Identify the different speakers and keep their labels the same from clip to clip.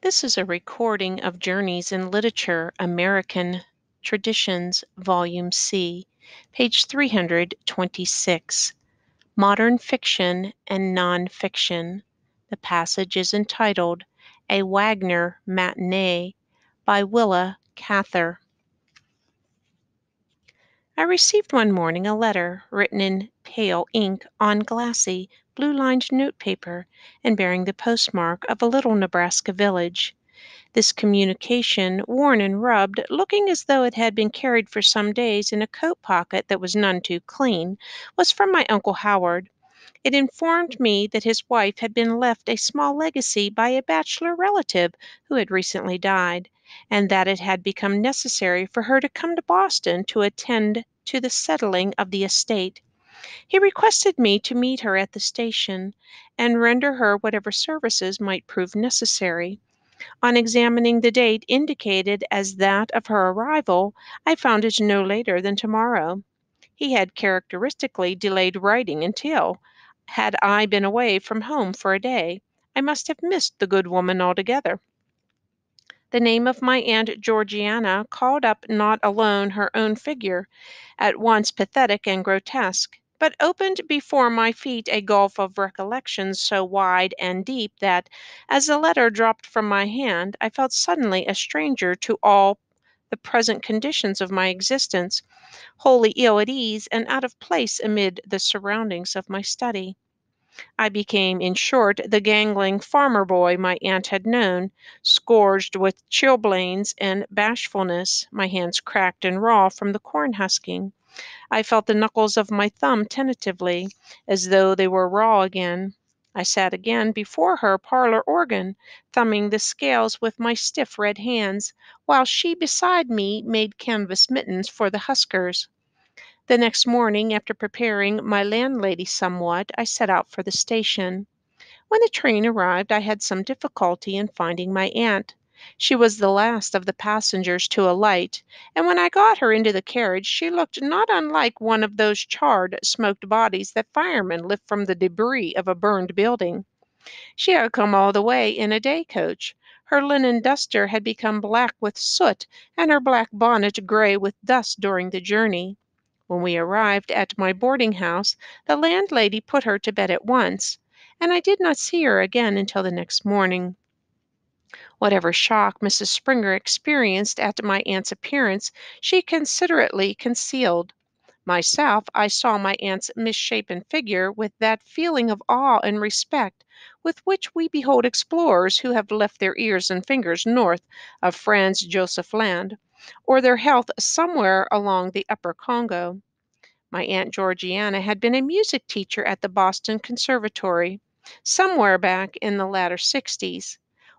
Speaker 1: This is a recording of Journeys in Literature American Traditions, Volume C, page 326, Modern Fiction and Nonfiction. The passage is entitled A Wagner Matinee by Willa Cather. I received one morning a letter written in pale ink on glassy blue lined notepaper and bearing the postmark of a little Nebraska village. This communication, worn and rubbed, looking as though it had been carried for some days in a coat pocket that was none too clean, was from my Uncle Howard. It informed me that his wife had been left a small legacy by a bachelor relative who had recently died, and that it had become necessary for her to come to Boston to attend to the settling of the estate. He requested me to meet her at the station and render her whatever services might prove necessary. On examining the date indicated as that of her arrival, I found it no later than tomorrow. He had characteristically delayed writing until, had I been away from home for a day, I must have missed the good woman altogether. The name of my aunt Georgiana called up not alone her own figure, at once pathetic and grotesque, but opened before my feet a gulf of recollections so wide and deep that, as the letter dropped from my hand, I felt suddenly a stranger to all the present conditions of my existence, wholly ill at ease and out of place amid the surroundings of my study. I became, in short, the gangling farmer boy my aunt had known, scourged with chilblains and bashfulness, my hands cracked and raw from the corn husking. I felt the knuckles of my thumb tentatively, as though they were raw again. I sat again before her parlor organ, thumbing the scales with my stiff red hands, while she beside me made canvas mittens for the huskers. The next morning, after preparing my landlady somewhat, I set out for the station. When the train arrived, I had some difficulty in finding my aunt. She was the last of the passengers to alight, and when I got her into the carriage, she looked not unlike one of those charred, smoked bodies that firemen lift from the debris of a burned building. She had come all the way in a day coach. Her linen duster had become black with soot, and her black bonnet gray with dust during the journey. When we arrived at my boarding house, the landlady put her to bed at once, and I did not see her again until the next morning. Whatever shock Mrs. Springer experienced at my aunt's appearance, she considerately concealed. Myself, I saw my aunt's misshapen figure with that feeling of awe and respect with which we behold explorers who have left their ears and fingers north of Franz Josef Land, or their health somewhere along the Upper Congo. My Aunt Georgiana had been a music teacher at the Boston Conservatory, somewhere back in the latter 60s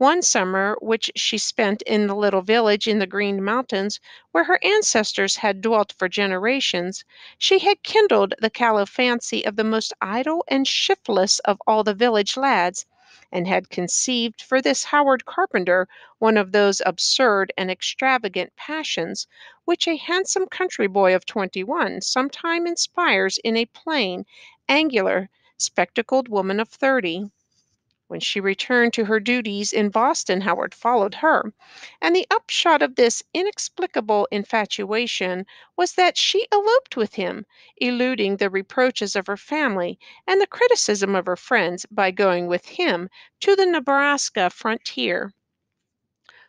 Speaker 1: one summer which she spent in the little village in the Green Mountains, where her ancestors had dwelt for generations, she had kindled the callow fancy of the most idle and shiftless of all the village lads, and had conceived for this Howard Carpenter one of those absurd and extravagant passions which a handsome country boy of twenty one sometime inspires in a plain, angular, spectacled woman of thirty. When she returned to her duties in Boston, Howard followed her, and the upshot of this inexplicable infatuation was that she eloped with him, eluding the reproaches of her family and the criticism of her friends by going with him to the Nebraska frontier.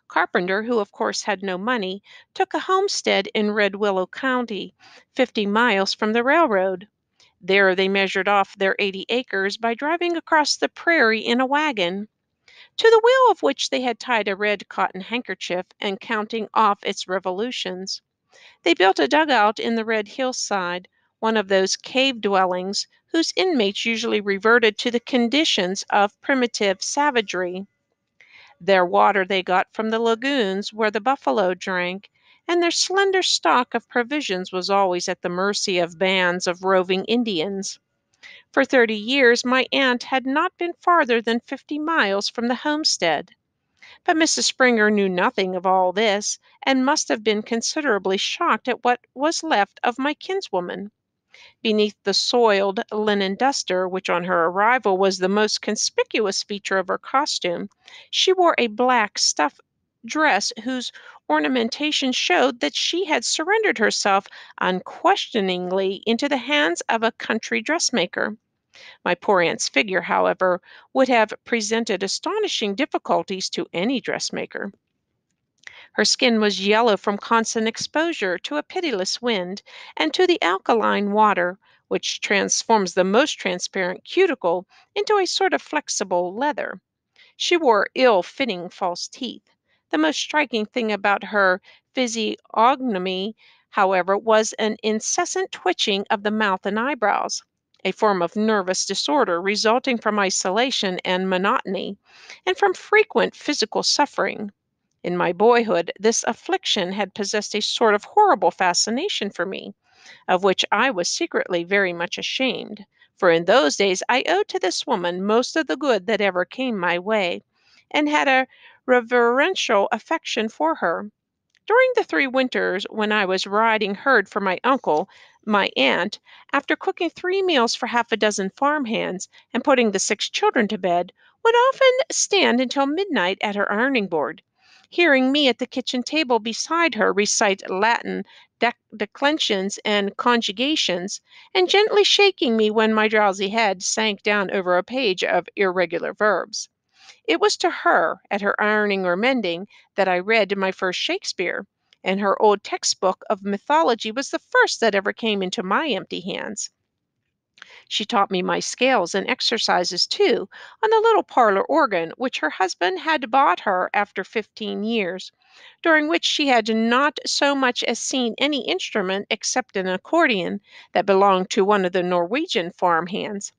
Speaker 1: Carpenter, who of course had no money, took a homestead in Red Willow County, 50 miles from the railroad. There they measured off their eighty acres by driving across the prairie in a wagon, to the wheel of which they had tied a red cotton handkerchief and counting off its revolutions. They built a dugout in the red hillside, one of those cave dwellings whose inmates usually reverted to the conditions of primitive savagery. Their water they got from the lagoons where the buffalo drank, and their slender stock of provisions was always at the mercy of bands of roving Indians. For thirty years my aunt had not been farther than fifty miles from the homestead. But Mrs. Springer knew nothing of all this, and must have been considerably shocked at what was left of my kinswoman. Beneath the soiled linen duster, which on her arrival was the most conspicuous feature of her costume, she wore a black stuff dress whose ornamentation showed that she had surrendered herself unquestioningly into the hands of a country dressmaker. My poor aunt's figure, however, would have presented astonishing difficulties to any dressmaker. Her skin was yellow from constant exposure to a pitiless wind and to the alkaline water, which transforms the most transparent cuticle into a sort of flexible leather. She wore ill fitting false teeth, the most striking thing about her physiognomy, however, was an incessant twitching of the mouth and eyebrows, a form of nervous disorder resulting from isolation and monotony, and from frequent physical suffering. In my boyhood, this affliction had possessed a sort of horrible fascination for me, of which I was secretly very much ashamed for in those days I owed to this woman most of the good that ever came my way, and had a reverential affection for her. During the three winters when I was riding herd for my uncle, my aunt, after cooking three meals for half a dozen farm hands and putting the six children to bed, would often stand until midnight at her ironing board, hearing me at the kitchen table beside her recite Latin dec- declensions and conjugations, and gently shaking me when my drowsy head sank down over a page of irregular verbs. It was to her, at her ironing or mending, that I read my first Shakespeare, and her old textbook of mythology was the first that ever came into my empty hands. She taught me my scales and exercises too on the little parlor organ which her husband had bought her after 15 years, during which she had not so much as seen any instrument except an accordion that belonged to one of the Norwegian farm hands.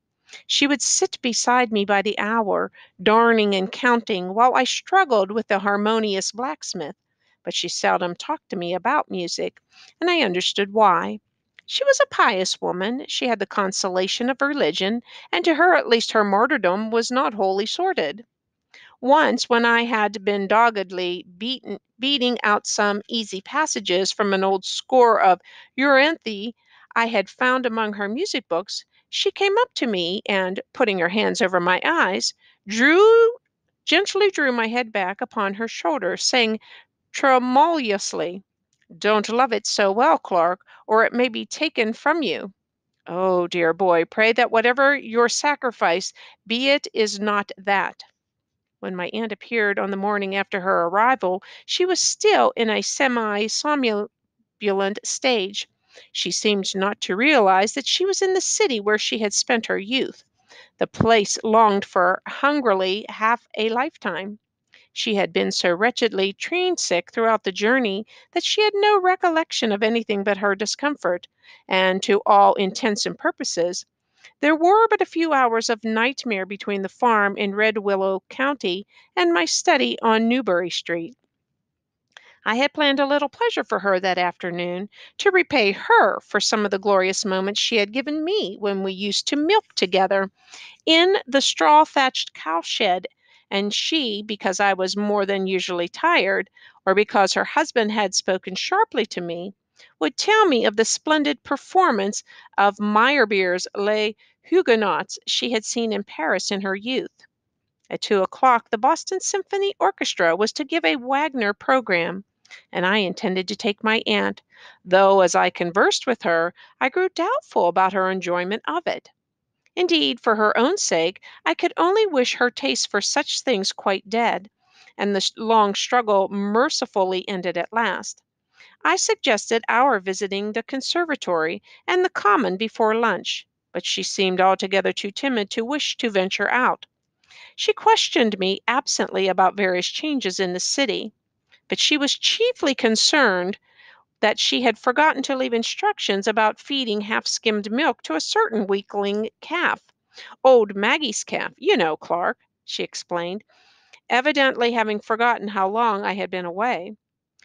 Speaker 1: She would sit beside me by the hour, darning and counting, while I struggled with the harmonious blacksmith. But she seldom talked to me about music, and I understood why. She was a pious woman. She had the consolation of religion, and to her, at least, her martyrdom was not wholly sordid. Once, when I had been doggedly beaten, beating out some easy passages from an old score of Euryanthe I had found among her music books, she came up to me and, putting her hands over my eyes, drew gently drew my head back upon her shoulder, saying tremulously, Don't love it so well, Clark, or it may be taken from you. Oh, dear boy, pray that whatever your sacrifice, be it is not that. When my aunt appeared on the morning after her arrival, she was still in a semi somnolent stage, she seemed not to realize that she was in the city where she had spent her youth. The place longed for hungrily half a lifetime. She had been so wretchedly train sick throughout the journey that she had no recollection of anything but her discomfort, and to all intents and purposes, there were but a few hours of nightmare between the farm in Red Willow County and my study on Newbury Street. I had planned a little pleasure for her that afternoon to repay her for some of the glorious moments she had given me when we used to milk together in the straw thatched cowshed. And she, because I was more than usually tired, or because her husband had spoken sharply to me, would tell me of the splendid performance of Meyerbeer's Les Huguenots she had seen in Paris in her youth. At two o'clock, the Boston Symphony Orchestra was to give a Wagner program, and I intended to take my aunt, though as I conversed with her, I grew doubtful about her enjoyment of it. Indeed, for her own sake, I could only wish her taste for such things quite dead, and the long struggle mercifully ended at last. I suggested our visiting the conservatory and the common before lunch, but she seemed altogether too timid to wish to venture out. She questioned me absently about various changes in the city but she was chiefly concerned that she had forgotten to leave instructions about feeding half skimmed milk to a certain weakling calf, old Maggie's calf, you know, Clark, she explained, evidently having forgotten how long I had been away.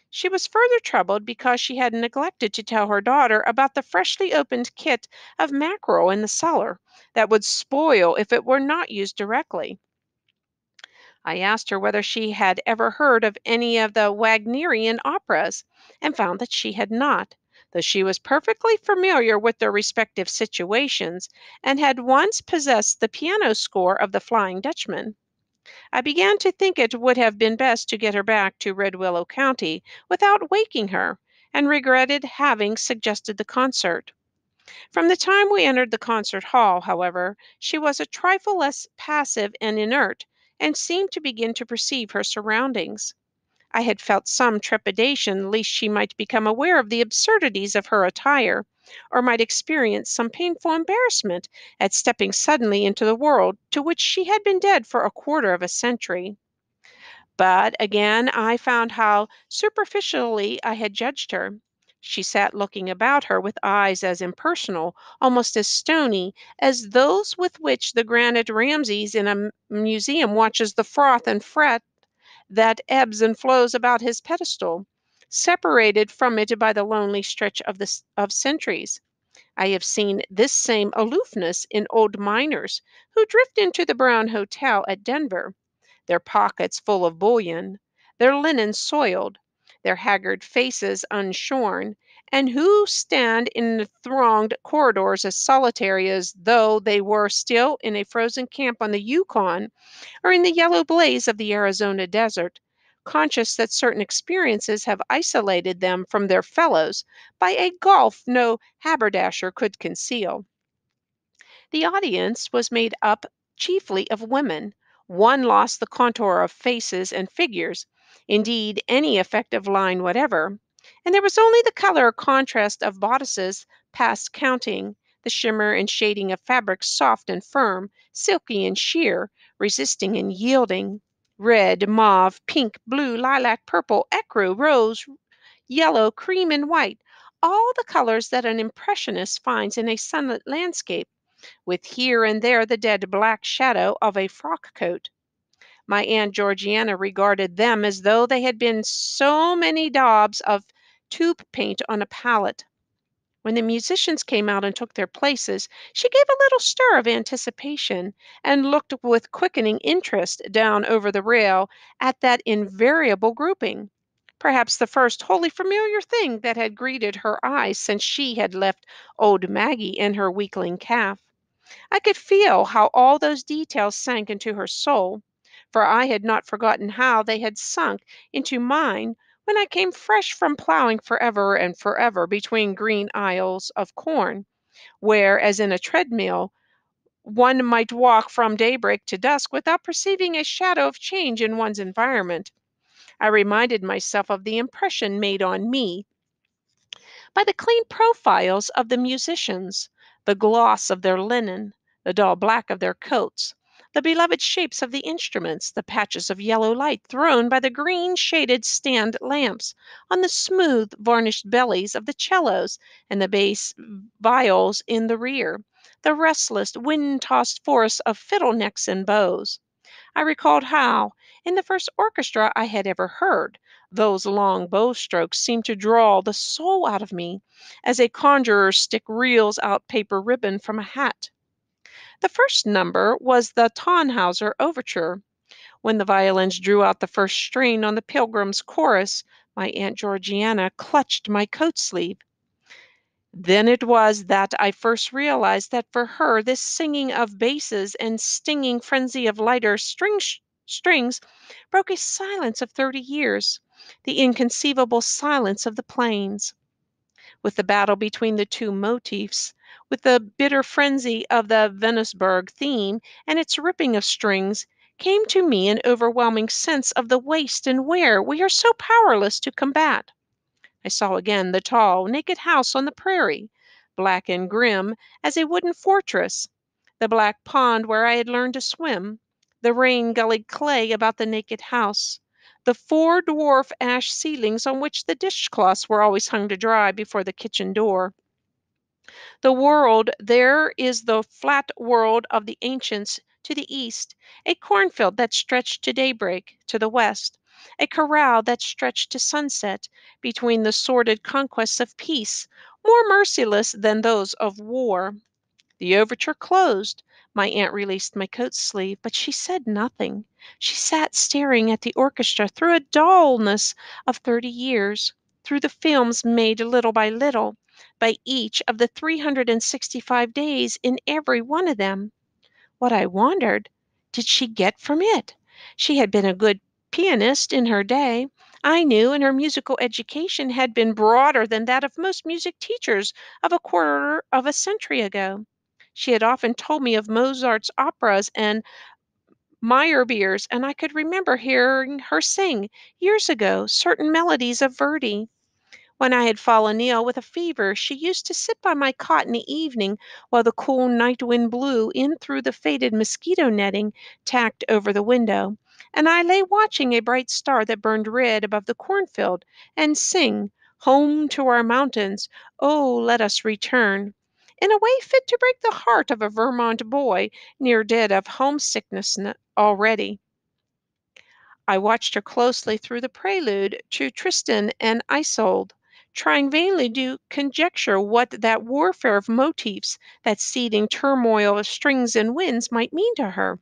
Speaker 1: She was further troubled because she had neglected to tell her daughter about the freshly opened kit of mackerel in the cellar that would spoil if it were not used directly. I asked her whether she had ever heard of any of the Wagnerian operas, and found that she had not, though she was perfectly familiar with their respective situations, and had once possessed the piano score of The Flying Dutchman. I began to think it would have been best to get her back to Red Willow County without waking her, and regretted having suggested the concert. From the time we entered the concert hall, however, she was a trifle less passive and inert and seemed to begin to perceive her surroundings. I had felt some trepidation lest she might become aware of the absurdities of her attire, or might experience some painful embarrassment at stepping suddenly into the world to which she had been dead for a quarter of a century. But again, I found how superficially I had judged her, she sat looking about her with eyes as impersonal, almost as stony, as those with which the granite Rameses in a museum watches the froth and fret that ebbs and flows about his pedestal, separated from it by the lonely stretch of, the, of centuries. I have seen this same aloofness in old miners who drift into the Brown Hotel at Denver, their pockets full of bullion, their linen soiled, their haggard faces unshorn, and who stand in the thronged corridors as solitary as though they were still in a frozen camp on the Yukon or in the yellow blaze of the Arizona desert, conscious that certain experiences have isolated them from their fellows by a gulf no haberdasher could conceal. The audience was made up chiefly of women. One lost the contour of faces and figures, indeed, any effective line whatever, and there was only the color contrast of bodices past counting, the shimmer and shading of fabrics soft and firm, silky and sheer, resisting and yielding. Red, mauve, pink, blue, lilac, purple, ecru, rose, yellow, cream, and white, all the colors that an impressionist finds in a sunlit landscape, with here and there the dead black shadow of a frock coat. My Aunt Georgiana regarded them as though they had been so many daubs of tube paint on a palette. When the musicians came out and took their places, she gave a little stir of anticipation and looked with quickening interest down over the rail at that invariable grouping, perhaps the first wholly familiar thing that had greeted her eyes since she had left old Maggie and her weakling calf. I could feel how all those details sank into her soul for I had not forgotten how they had sunk into mine when I came fresh from ploughing forever and forever between green aisles of corn, where, as in a treadmill, one might walk from daybreak to dusk without perceiving a shadow of change in one's environment. I reminded myself of the impression made on me by the clean profiles of the musicians, the gloss of their linen, the dull black of their coats, the beloved shapes of the instruments, the patches of yellow light thrown by the green shaded stand lamps on the smooth varnished bellies of the cellos and the bass viols in the rear, the restless, wind tossed force of fiddle necks and bows. I recalled how, in the first orchestra I had ever heard, those long bow strokes seemed to draw the soul out of me, as a conjurer's stick reels out paper ribbon from a hat. The first number was the Tannhauser Overture. When the violins drew out the first strain on the Pilgrim's Chorus, my Aunt Georgiana clutched my coat sleeve. Then it was that I first realized that for her, this singing of basses and stinging frenzy of lighter string sh- strings broke a silence of thirty years, the inconceivable silence of the plains. With the battle between the two motifs, with the bitter frenzy of the Venusberg theme and its ripping of strings, came to me an overwhelming sense of the waste and wear we are so powerless to combat. I saw again the tall, naked house on the prairie, black and grim as a wooden fortress, the black pond where I had learned to swim, the rain gullied clay about the naked house, the four dwarf ash ceilings on which the dishcloths were always hung to dry before the kitchen door. The world there is the flat world of the ancients to the east, a cornfield that stretched to daybreak to the west, a corral that stretched to sunset between the sordid conquests of peace, more merciless than those of war. The overture closed. My aunt released my coat sleeve, but she said nothing. She sat staring at the orchestra through a dullness of thirty years, through the films made little by little, by each of the 365 days in every one of them. What I wondered did she get from it? She had been a good pianist in her day, I knew, and her musical education had been broader than that of most music teachers of a quarter of a century ago. She had often told me of Mozart's operas and Meyerbeer's, and I could remember hearing her sing years ago certain melodies of Verdi. When I had fallen ill with a fever, she used to sit by my cot in the evening while the cool night wind blew in through the faded mosquito netting tacked over the window, and I lay watching a bright star that burned red above the cornfield and sing, Home to our mountains, oh, let us return, in a way fit to break the heart of a Vermont boy near dead of homesickness already. I watched her closely through the prelude to Tristan and Isolde trying vainly to conjecture what that warfare of motifs, that seething turmoil of strings and winds, might mean to her.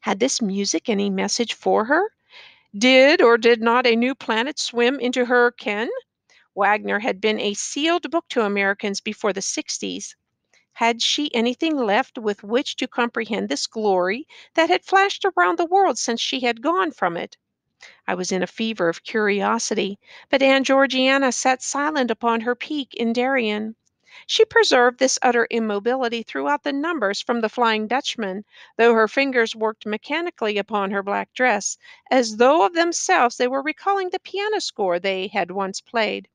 Speaker 1: Had this music any message for her? Did or did not a new planet swim into her ken? Wagner had been a sealed book to Americans before the 60s. Had she anything left with which to comprehend this glory that had flashed around the world since she had gone from it? I was in a fever of curiosity, but Aunt Georgiana sat silent upon her peak in Darien. She preserved this utter immobility throughout the numbers from the Flying Dutchman, though her fingers worked mechanically upon her black dress, as though of themselves they were recalling the piano score they had once played.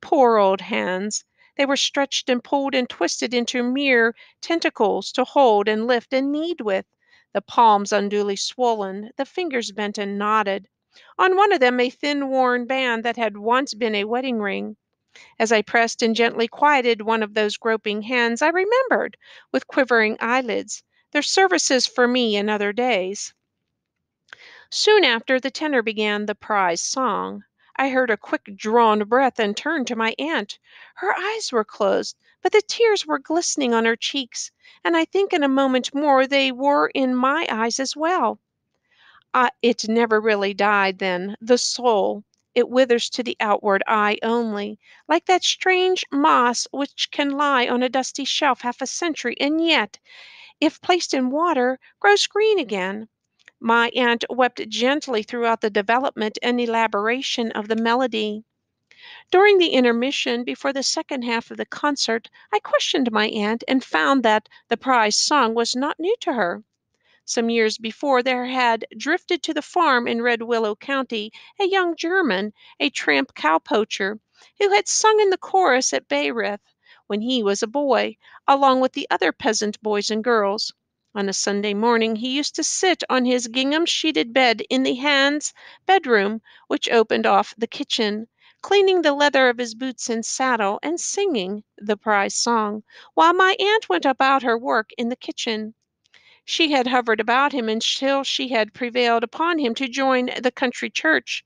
Speaker 1: Poor old hands! They were stretched and pulled and twisted into mere tentacles to hold and lift and knead with, the palms unduly swollen, the fingers bent and knotted. On one of them, a thin, worn band that had once been a wedding ring. As I pressed and gently quieted one of those groping hands, I remembered, with quivering eyelids, their services for me in other days. Soon after, the tenor began the prize song. I heard a quick drawn breath and turned to my aunt. Her eyes were closed, but the tears were glistening on her cheeks, and I think in a moment more they were in my eyes as well. Uh, it never really died then, the soul. It withers to the outward eye only, like that strange moss which can lie on a dusty shelf half a century, and yet, if placed in water, grows green again. My aunt wept gently throughout the development and elaboration of the melody. During the intermission, before the second half of the concert, I questioned my aunt and found that the prize song was not new to her. Some years before, there had drifted to the farm in Red Willow County a young German, a tramp cow poacher, who had sung in the chorus at Bayreuth when he was a boy, along with the other peasant boys and girls. On a Sunday morning, he used to sit on his gingham sheeted bed in the Hans bedroom, which opened off the kitchen cleaning the leather of his boots and saddle, and singing the prize song, while my aunt went about her work in the kitchen. She had hovered about him until she had prevailed upon him to join the country church,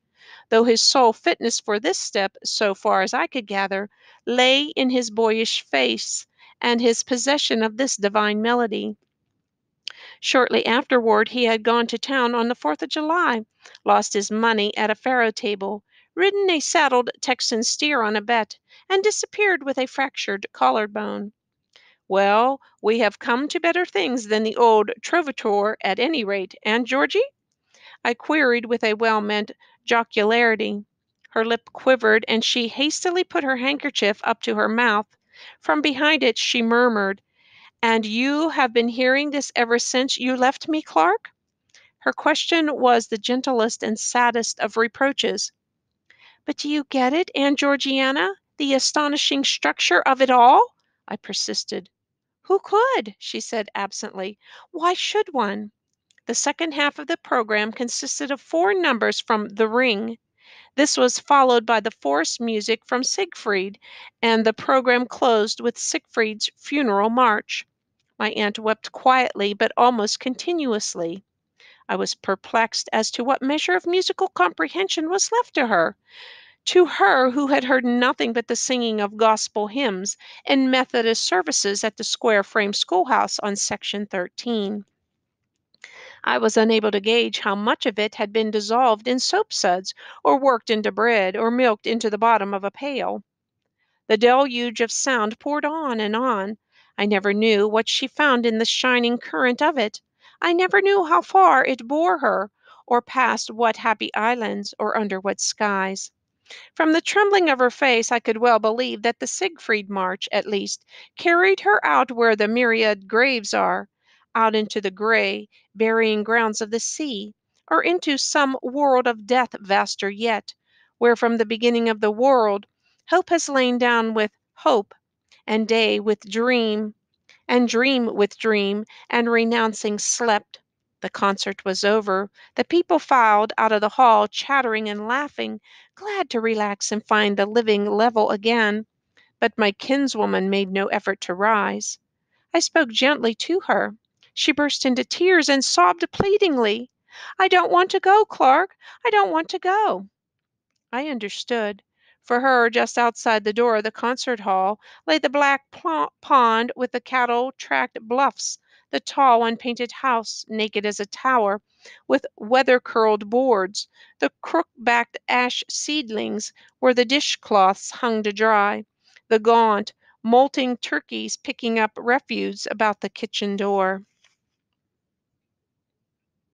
Speaker 1: though his sole fitness for this step, so far as I could gather, lay in his boyish face and his possession of this divine melody. Shortly afterward, he had gone to town on the Fourth of July, lost his money at a faro table, ridden a saddled Texan steer on a bet, and disappeared with a fractured collarbone. Well, we have come to better things than the old trovator, at any rate, and eh, Georgie? I queried with a well meant jocularity. Her lip quivered, and she hastily put her handkerchief up to her mouth. From behind it, she murmured, And you have been hearing this ever since you left me, Clark? Her question was the gentlest and saddest of reproaches. But do you get it, Aunt Georgiana? The astonishing structure of it all? I persisted. Who could? she said absently. Why should one? The second half of the program consisted of four numbers from The Ring. This was followed by the forest music from Siegfried, and the program closed with Siegfried's funeral march. My aunt wept quietly but almost continuously. I was perplexed as to what measure of musical comprehension was left to her. To her, who had heard nothing but the singing of gospel hymns and Methodist services at the square frame schoolhouse on section 13. I was unable to gauge how much of it had been dissolved in soap suds, or worked into bread, or milked into the bottom of a pail. The deluge of sound poured on and on. I never knew what she found in the shining current of it. I never knew how far it bore her, or past what happy islands, or under what skies. From the trembling of her face, I could well believe that the Siegfried March, at least, carried her out where the myriad graves are, out into the grey, burying grounds of the sea, or into some world of death vaster yet, where from the beginning of the world, hope has lain down with hope, and day with dream, and dream with dream, and renouncing slept. The concert was over. The people filed out of the hall, chattering and laughing, glad to relax and find the living level again. But my kinswoman made no effort to rise. I spoke gently to her. She burst into tears and sobbed pleadingly. I don't want to go, Clark. I don't want to go. I understood. For her, just outside the door of the concert hall, lay the black pond with the cattle tracked bluffs, the tall unpainted house, naked as a tower, with weather curled boards, the crook backed ash seedlings where the dishcloths hung to dry, the gaunt, molting turkeys picking up refuse about the kitchen door.